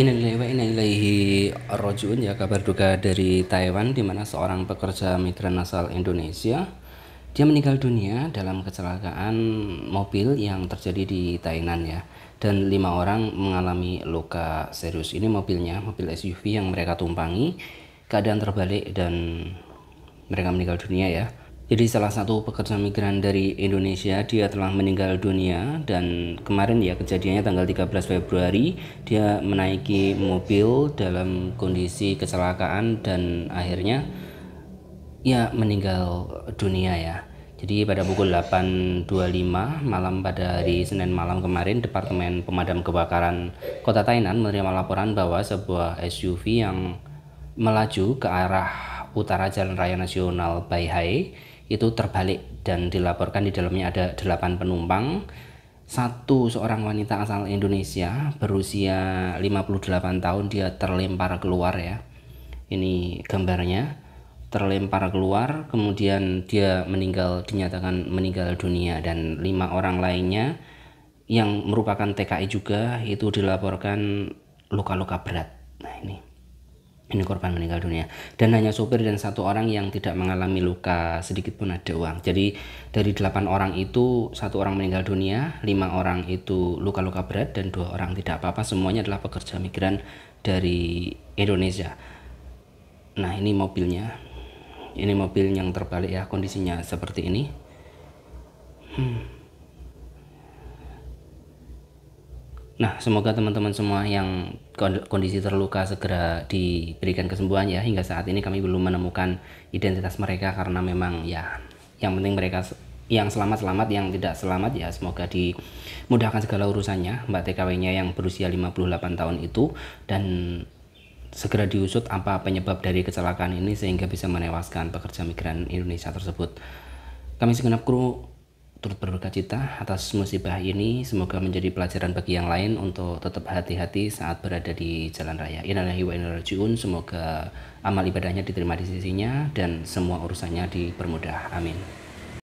Inna lillahi wa inna ilaihi ya kabar duka dari Taiwan di mana seorang pekerja migran asal Indonesia dia meninggal dunia dalam kecelakaan mobil yang terjadi di Tainan ya dan lima orang mengalami luka serius ini mobilnya mobil SUV yang mereka tumpangi keadaan terbalik dan mereka meninggal dunia ya jadi salah satu pekerja migran dari Indonesia dia telah meninggal dunia dan kemarin ya kejadiannya tanggal 13 Februari dia menaiki mobil dalam kondisi kecelakaan dan akhirnya ya meninggal dunia ya. Jadi pada pukul 8.25 malam pada hari Senin malam kemarin, Departemen Pemadam Kebakaran Kota Tainan menerima laporan bahwa sebuah SUV yang melaju ke arah utara Jalan Raya Nasional Baihai itu terbalik dan dilaporkan di dalamnya ada 8 penumpang satu seorang wanita asal Indonesia berusia 58 tahun dia terlempar keluar ya ini gambarnya terlempar keluar kemudian dia meninggal dinyatakan meninggal dunia dan lima orang lainnya yang merupakan TKI juga itu dilaporkan luka-luka berat nah ini ini korban meninggal dunia dan hanya sopir dan satu orang yang tidak mengalami luka sedikit pun ada uang jadi dari delapan orang itu satu orang meninggal dunia lima orang itu luka-luka berat dan dua orang tidak apa-apa semuanya adalah pekerja migran dari Indonesia nah ini mobilnya ini mobil yang terbalik ya kondisinya seperti ini hmm. Nah, semoga teman-teman semua yang kondisi terluka segera diberikan kesembuhan ya. Hingga saat ini kami belum menemukan identitas mereka karena memang ya yang penting mereka yang selamat-selamat, yang tidak selamat ya semoga dimudahkan segala urusannya. Mbak TKW-nya yang berusia 58 tahun itu dan segera diusut apa penyebab dari kecelakaan ini sehingga bisa menewaskan pekerja migran Indonesia tersebut. Kami segenap kru turut berduka cita atas musibah ini. Semoga menjadi pelajaran bagi yang lain untuk tetap hati-hati saat berada di jalan raya. Innalillahi wa Semoga amal ibadahnya diterima di sisinya dan semua urusannya dipermudah. Amin.